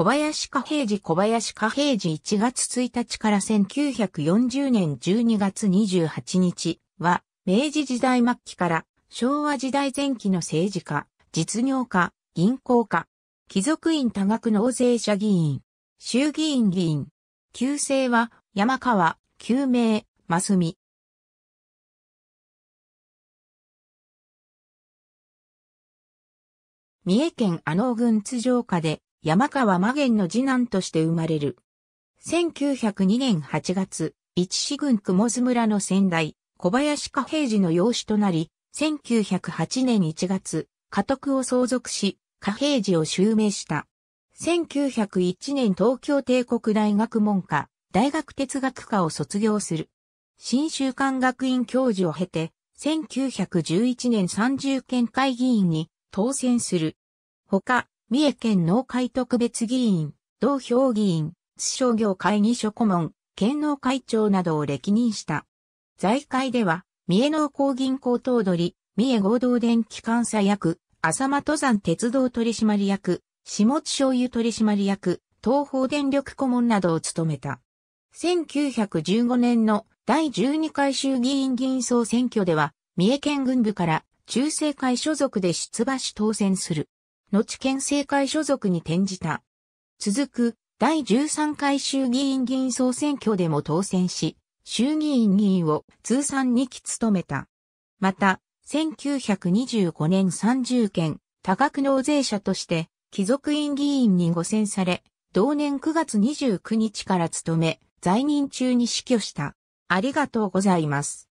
小林家平次小林家平次1月1日から1940年12月28日は、明治時代末期から昭和時代前期の政治家、実業家、銀行家、貴族院多額納税者議員、衆議院議員、旧姓は山川、旧名、ますみ。三重県阿能郡津城下で山川真玄の次男として生まれる。1902年8月、一市郡雲津村の先代、小林家平次の養子となり、1908年1月、家督を相続し、家平次を襲名した。1901年東京帝国大学門下、大学哲学科を卒業する。新週刊学院教授を経て、1911年30県会議員に当選する。他、三重県農会特別議員、同票議員、津商業会議所顧問、県農会長などを歴任した。財界では、三重農工銀行頭取、三重合同電機関査役、浅間登山鉄道取締役、下地醤油取締役、東方電力顧問などを務めた。1915年の第12回衆議院議員総選挙では、三重県軍部から中正会所属で出馬し当選する。後県政会所属に転じた。続く、第13回衆議院議員総選挙でも当選し、衆議院議員を通算2期務めた。また、1925年30件、多額納税者として、貴族院議員に誤選され、同年9月29日から務め、在任中に死去した。ありがとうございます。